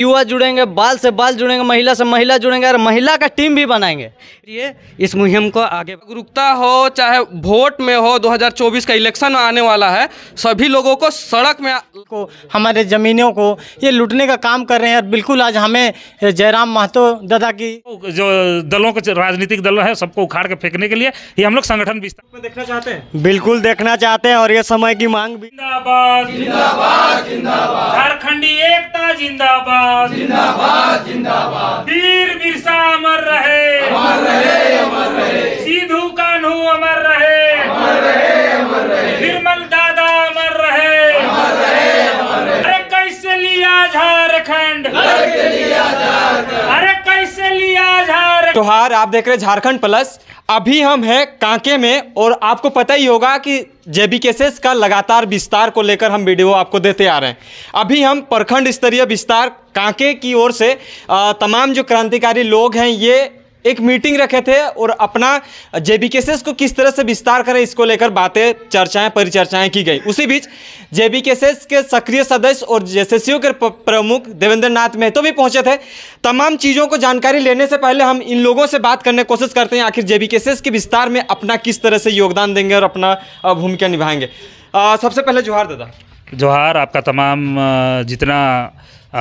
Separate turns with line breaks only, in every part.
युवा जुड़ेंगे बाल से बाल जुड़ेंगे महिला से महिला जुड़ेंगे और महिला का टीम भी बनाएंगे ये इस मुहिम को आगे जागरूकता
हो चाहे वोट में हो 2024 का इलेक्शन आने वाला
है सभी लोगों को सड़क में को हमारे ज़मीनों को ये लूटने का काम कर रहे हैं
और बिल्कुल आज हमें जयराम महतो दादा की जो दलों को राजनीतिक दल है सबको उखाड़ के फेंकने के लिए ये हम लोग संगठन भी देखना चाहते हैं
बिल्कुल देखना चाहते हैं और ये समय की मांग भी
झारखंडी एकता जिंदाबाद
जिंदाबाद जिंदाबाद जिंदाबाद
वीर बिरसा अमर रहे अमर रहे अमर रहे सिद्धू कान्हू अमर रहे अमर रहे अमर रहे निर्मल दादा अमर रहे अमर रहे अमर रहे अरे कैसे लिया झारखंड कैसे लिया झारखंड
त्योहार आप देख रहे हैं झारखंड प्लस अभी हम हैं कांके में और आपको पता ही होगा कि जेबीकेसेस का लगातार विस्तार को लेकर हम वीडियो आपको देते आ रहे हैं अभी हम प्रखंड स्तरीय विस्तार कांके की ओर से तमाम जो क्रांतिकारी लोग हैं ये एक मीटिंग रखे थे और अपना जेबीकेसेस को किस तरह से विस्तार करें इसको लेकर बातें चर्चाएं परिचर्चाएं की गई उसी बीच जेबीकेसेस के सक्रिय सदस्य और जेसेसियों के प्रमुख देवेंद्र नाथ मेहतो भी पहुंचे थे तमाम चीज़ों को जानकारी लेने से पहले हम इन लोगों से बात करने की कोशिश करते हैं आखिर जेबीकेसेस के विस्तार में अपना किस तरह से योगदान देंगे और अपना भूमिका निभाएंगे सबसे पहले जोहार दादा
जोहार आपका तमाम जितना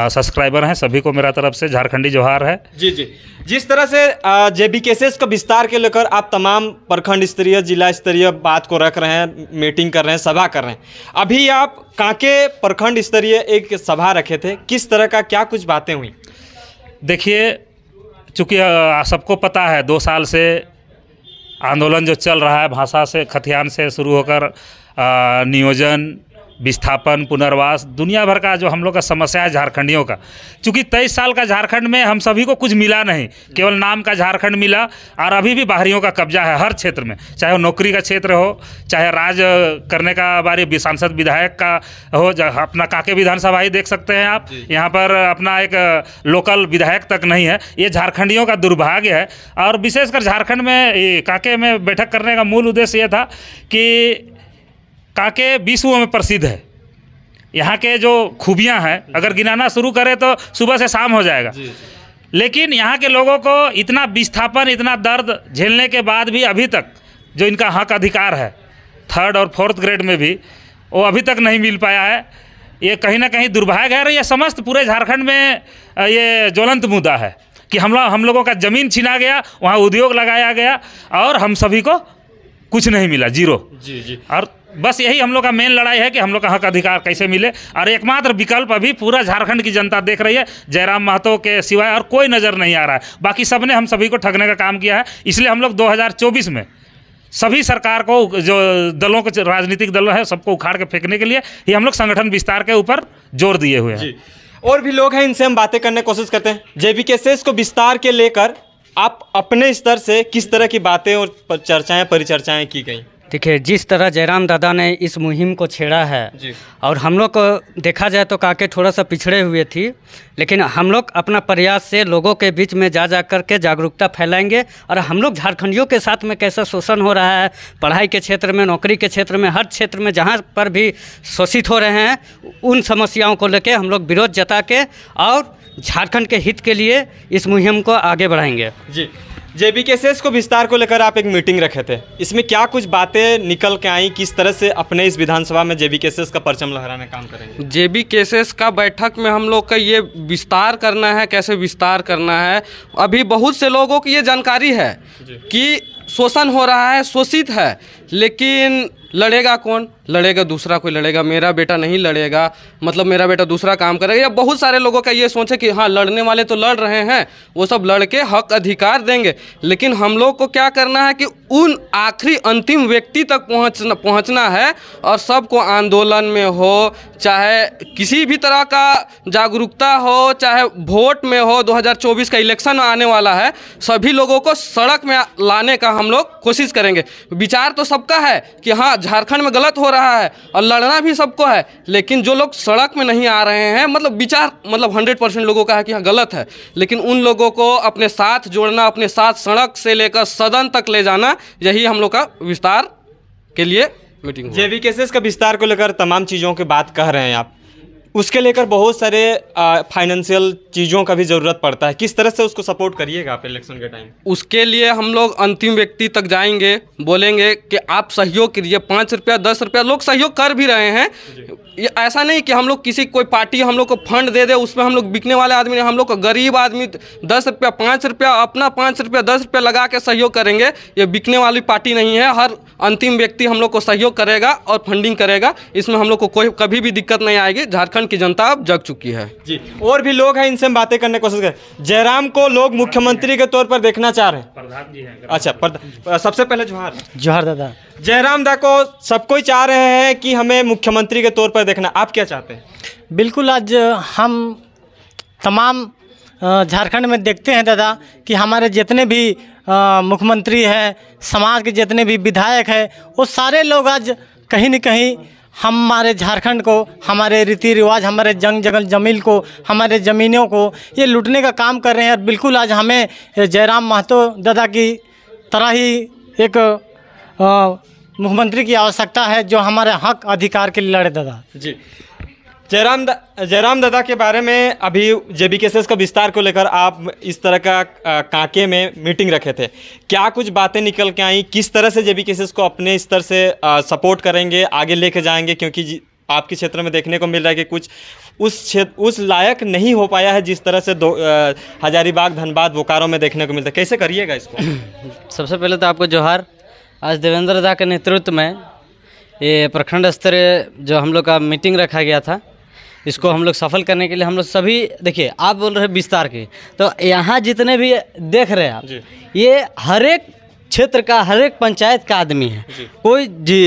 सब्सक्राइबर हैं सभी को मेरा तरफ से झारखंडी जोहार है जी जी जिस तरह से जे बी केसेस का विस्तार
के लेकर आप तमाम प्रखंड स्तरीय जिला स्तरीय बात को रख रहे हैं मीटिंग कर रहे हैं सभा कर रहे हैं अभी आप कांके प्रखंड स्तरीय एक सभा रखे थे किस तरह का क्या कुछ
बातें हुई देखिए चूँकि सबको पता है दो साल से आंदोलन जो चल रहा है भाषा से खतियान से शुरू होकर नियोजन विस्थापन पुनर्वास दुनिया भर का जो हम लोग का समस्या है झारखंडियों का क्योंकि तेईस साल का झारखंड में हम सभी को कुछ मिला नहीं केवल नाम का झारखंड मिला और अभी भी बाहरियों का कब्जा है हर क्षेत्र में चाहे वो नौकरी का क्षेत्र हो चाहे राज करने का बारे सांसद विधायक का हो अपना काके विधानसभा ही देख सकते हैं आप यहाँ पर अपना एक लोकल विधायक तक नहीं है ये झारखंडियों का दुर्भाग्य है और विशेषकर झारखंड में काके में बैठक करने का मूल उद्देश्य ये था कि काके विश्व में प्रसिद्ध है यहाँ के जो खूबियाँ हैं अगर गिनाना शुरू करें तो सुबह से शाम हो जाएगा लेकिन यहाँ के लोगों को इतना विस्थापन इतना दर्द झेलने के बाद भी अभी तक जो इनका हक अधिकार है थर्ड और फोर्थ ग्रेड में भी वो अभी तक नहीं मिल पाया है ये कहीं ना कहीं दुर्भाग्य है ये समस्त पूरे झारखंड में ये ज्वलंत मुद्दा है कि हम लोग हम लोगों का ज़मीन छिना गया वहाँ उद्योग लगाया गया और हम सभी को कुछ नहीं मिला जीरो जी जी और बस यही हम लोग का मेन लड़ाई है कि हम लोग का हक अधिकार कैसे मिले और एकमात्र विकल्प अभी पूरा झारखंड की जनता देख रही है जयराम महतो के सिवाय और कोई नज़र नहीं आ रहा है बाकी सब ने हम सभी को ठगने का काम किया है इसलिए हम लोग 2024 में सभी सरकार को जो दलों के राजनीतिक दलों है सबको उखाड़ के फेंकने के लिए ये हम लोग संगठन विस्तार के ऊपर जोर दिए हुए हैं और भी लोग हैं इनसे हम बातें
करने की कोशिश करते हैं बी के शेष को विस्तार के लेकर आप अपने स्तर से किस तरह की बातें और चर्चाएँ परिचर्चाएं की गई
देखिए जिस तरह जयराम दादा ने इस मुहिम को छेड़ा है और हम लोग को देखा जाए तो काके थोड़ा सा पिछड़े हुए थी लेकिन हम लोग अपना प्रयास से लोगों के बीच में जा जा करके जागरूकता फैलाएंगे और हम लोग झारखंडियों के साथ में कैसा शोषण हो रहा है पढ़ाई के क्षेत्र में नौकरी के क्षेत्र में हर क्षेत्र में जहाँ पर भी शोषित हो रहे हैं उन समस्याओं को लेकर हम लोग विरोध जता के और झारखंड के हित के लिए इस मुहिम को आगे बढ़ाएंगे जी जेबीकेसीएस को विस्तार
को लेकर आप एक मीटिंग रखे थे इसमें क्या कुछ बातें निकल के आई किस तरह से अपने इस विधानसभा में जेबीकेसीएस का परचम लहराने काम करेंगे जेबीकेसीएस का बैठक में हम लोग का ये विस्तार
करना है कैसे विस्तार करना है अभी बहुत से लोगों की ये जानकारी है कि शोषण हो रहा है शोषित है लेकिन लड़ेगा कौन लड़ेगा दूसरा कोई लड़ेगा मेरा बेटा नहीं लड़ेगा मतलब मेरा बेटा दूसरा काम करेगा या बहुत सारे लोगों का ये सोच है कि हाँ लड़ने वाले तो लड़ रहे हैं वो सब लड़ के हक अधिकार देंगे लेकिन हम लोग को क्या करना है कि उन आखिरी अंतिम व्यक्ति तक पहुँचना पहुँचना है और सबको आंदोलन में हो चाहे किसी भी तरह का जागरूकता हो चाहे वोट में हो 2024 का इलेक्शन आने वाला है सभी लोगों को सड़क में लाने का हम लोग कोशिश करेंगे विचार तो सबका है कि हाँ झारखंड में गलत हो रहा है और लड़ना भी सबको है लेकिन जो लोग सड़क में नहीं आ रहे हैं मतलब विचार मतलब हंड्रेड परसेंट लोगों का है कि हाँ गलत है लेकिन उन लोगों को अपने साथ जोड़ना अपने साथ सड़क से लेकर सदन
तक ले जाना यही हम लोग का विस्तार के लिए मीटिंग जेवी का विस्तार को लेकर तमाम चीज़ों की बात कह रहे हैं आप उसके लेकर बहुत सारे फाइनेंशियल चीज़ों का भी ज़रूरत पड़ता है किस तरह से उसको सपोर्ट करिएगा आप इलेक्शन के टाइम उसके लिए हम लोग अंतिम
व्यक्ति तक जाएंगे बोलेंगे कि आप सहयोग कीजिए पाँच रुपया दस रुपया लोग सहयोग कर भी रहे हैं ये ऐसा नहीं कि हम लोग किसी कोई पार्टी हम लोग को फंड दे दे उसमें हम लोग बिकने वाले आदमी हम लोग गरीब आदमी दस रुपया पाँच रुपया अपना पाँच रुपया दस रुपया लगा के सहयोग करेंगे ये बिकने वाली पार्टी नहीं है हर अंतिम व्यक्ति हम लोग को सहयोग करेगा और फंडिंग करेगा
इसमें हम लोग को कोई कभी भी दिक्कत नहीं आएगी झारखंड की जनता अब जग चुकी है जी और भी लोग हैं इनसे हम बातें करने की कोशिश करें जयराम को लोग मुख्यमंत्री के तौर पर देखना चाह रहे हैं अच्छा सबसे पहले जोहार जोहार दादा जयराम दा को सब कोई चाह रहे हैं कि हमें मुख्यमंत्री के तौर पर देखना आप क्या चाहते हैं बिल्कुल आज हम तमाम झारखंड में देखते हैं दादा कि हमारे जितने भी मुख्यमंत्री है समाज के जितने भी विधायक है वो सारे लोग आज कहीं न कहीं हमारे झारखंड को हमारे रीति रिवाज हमारे जंग जगल जमील को हमारे ज़मीनों को ये लूटने का काम कर रहे हैं और बिल्कुल आज हमें जयराम महतो दादा की तरह ही एक मुख्यमंत्री की आवश्यकता है जो हमारे हक अधिकार के लिए लड़े दादा जी जयराम दा, जयराम दादा के बारे में अभी जे बी का विस्तार को लेकर आप इस तरह का कांके में मीटिंग रखे थे क्या कुछ बातें निकल के आई किस तरह से जे बी को अपने स्तर से आ, सपोर्ट करेंगे आगे लेके जाएंगे क्योंकि आपके क्षेत्र में देखने को मिल रहा है कि कुछ उस क्षेत्र उस लायक नहीं हो पाया है जिस तरह से दो हजारीबाग धनबाद बोकारो में देखने को मिलता है कैसे करिएगा इसको
सबसे पहले तो आपको जोहार आज देवेंद्र दा के नेतृत्व में ये प्रखंड स्तरीय जो हम लोग का मीटिंग रखा गया था इसको हम लोग सफल करने के लिए हम लोग सभी देखिए आप बोल रहे हैं विस्तार के तो यहाँ जितने भी देख रहे हैं आप ये हर एक क्षेत्र का हर एक पंचायत का आदमी है कोई जी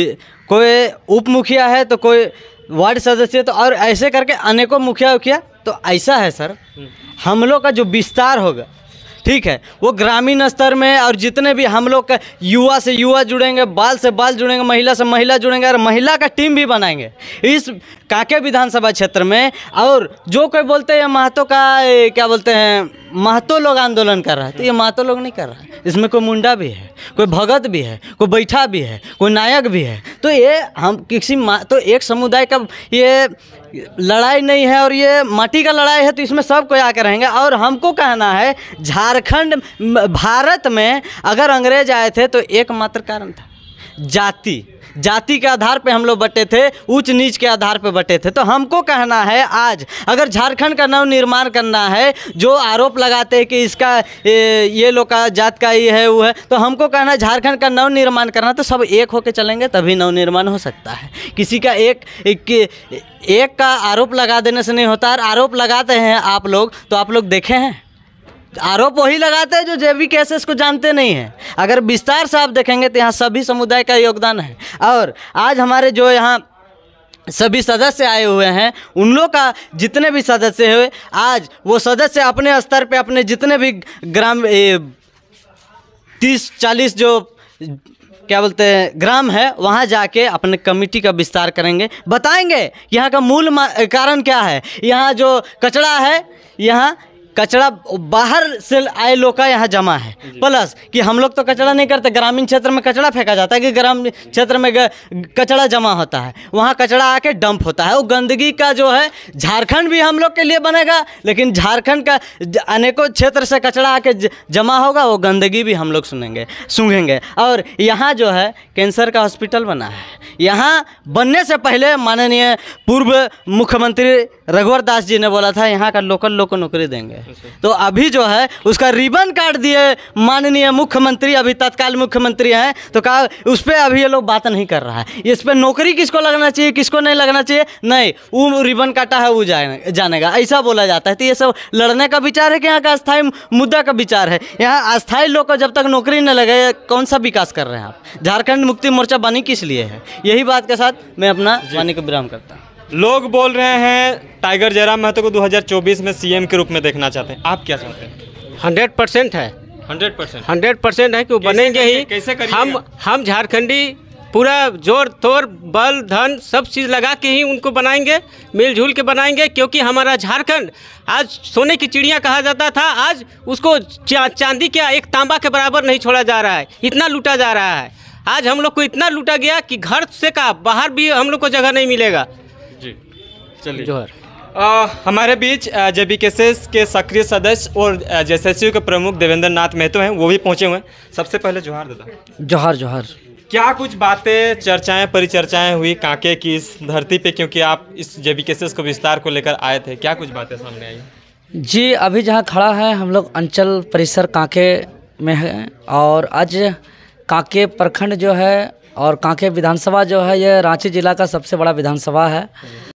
कोई उप मुखिया है तो कोई वार्ड सदस्य तो और ऐसे करके अनेकों मुखिया उखिया तो ऐसा है सर हम्म। हम लोग का जो विस्तार होगा ठीक है वो ग्रामीण स्तर में और जितने भी हम लोग का युवा से युवा जुड़ेंगे बाल से बाल जुड़ेंगे महिला से महिला जुड़ेंगे और महिला का टीम भी बनाएंगे इस कांके विधानसभा क्षेत्र में और जो कोई बोलते हैं महतो का क्या बोलते हैं महतो लोग आंदोलन कर रहा है तो ये महतो लोग नहीं कर रहा है इसमें कोई मुंडा भी है कोई भगत भी है कोई बैठा भी है कोई नायक भी है तो ये हम किसी तो एक समुदाय का ये लड़ाई नहीं है और ये माटी का लड़ाई है तो इसमें सब कोई आकर रहेंगे और हमको कहना है झारखंड भारत में अगर अंग्रेज आए थे तो एकमात्र कारण था जाति जाति के आधार पे हम लोग बटे थे ऊंच नीच के आधार पे बटे थे तो हमको कहना है आज अगर झारखंड का नवनिर्माण करना है जो आरोप लगाते हैं कि इसका ए, ये लोग का जात का ये है वो है तो हमको कहना है झारखंड का नवनिर्माण करना तो सब एक होकर चलेंगे तभी नवनिर्माण हो सकता है किसी का एक एक, एक का आरोप लगा देने से नहीं होता और आरोप लगाते हैं आप लोग तो आप लोग देखे हैं आरोप वही लगाते हैं जो जैविक केसेस को जानते नहीं हैं अगर विस्तार से आप देखेंगे तो यहाँ सभी समुदाय का योगदान है और आज हमारे जो यहाँ सभी सदस्य आए हुए हैं उन लोग का जितने भी सदस्य हुए आज वो सदस्य अपने स्तर पे अपने जितने भी ग्राम तीस चालीस जो क्या बोलते हैं ग्राम है वहाँ जाके अपने कमेटी का विस्तार करेंगे बताएंगे यहाँ का मूल कारण क्या है यहाँ जो कचरा है यहाँ कचरा बाहर से आए लोग का यहाँ जमा है प्लस कि हम लोग तो कचरा नहीं करते ग्रामीण क्षेत्र में कचरा फेंका जाता है कि ग्रामीण क्षेत्र में कचरा जमा होता है वहाँ कचरा आके डंप होता है वो गंदगी का जो है झारखंड भी हम लोग के लिए बनेगा लेकिन झारखंड का अनेकों क्षेत्र से कचरा आके जमा होगा वो गंदगी भी हम लोग सुनेंगे सूंघेंगे और यहाँ जो है कैंसर का हॉस्पिटल बना है यहाँ बनने से पहले माननीय पूर्व मुख्यमंत्री रघुवर दास जी ने बोला था यहाँ का लोकल लोग को नौकरी देंगे अच्छा। तो अभी जो है उसका रिबन काट दिए माननीय मुख्यमंत्री अभी तत्काल मुख्यमंत्री हैं तो कहा उस पर अभी ये लोग बात नहीं कर रहा है इस पर नौकरी किसको लगना चाहिए किसको नहीं लगना चाहिए नहीं वो रिबन काटा है वो जाने जानेगा ऐसा बोला जाता है तो ये सब लड़ने का विचार है कि यहाँ का अस्थायी मुद्दा का विचार है यहाँ अस्थायी लोग को जब तक नौकरी न लगे कौन सा विकास कर रहे हैं आप झारखंड मुक्ति मोर्चा बनी किस लिए है यही बात के साथ मैं अपना वाणी को विराम करता हूँ लोग बोल रहे हैं टाइगर जयराम महतो को 2024 में सीएम के रूप में देखना
चाहते हैं आप क्या चाहते हैं हंड्रेड परसेंट है हंड्रेड परसेंट हंड्रेड परसेंट है कि वो बनेंगे ही कैसे हम हम झारखंडी पूरा जोर तोर बल धन सब चीज़ लगा के ही उनको बनाएंगे मिलजुल के बनाएंगे क्योंकि हमारा झारखंड आज सोने की चिड़िया कहा जाता था आज उसको चा, चांदी के एक तांबा के बराबर नहीं छोड़ा जा रहा है इतना लूटा जा रहा है आज हम लोग को इतना लूटा गया कि घर से का बाहर भी हम लोग को जगह नहीं मिलेगा चलिए जोहर आ, हमारे बीच जेबी बी के सक्रिय सदस्य और जे के प्रमुख देवेंद्र नाथ महतो हैं वो भी पहुंचे हुए हैं सबसे पहले जोहार दादा जोहार जोहार क्या कुछ बातें चर्चाएं परिचर्चाएं हुई कांके की इस धरती पे क्योंकि आप इस जेबी केसेस को विस्तार को लेकर आए थे क्या कुछ बातें सामने आई
जी अभी जहाँ खड़ा है हम लोग अंचल परिसर कांके में है और आज कांके प्रखंड जो है और कांके विधानसभा जो है यह रांची जिला का सबसे बड़ा विधानसभा है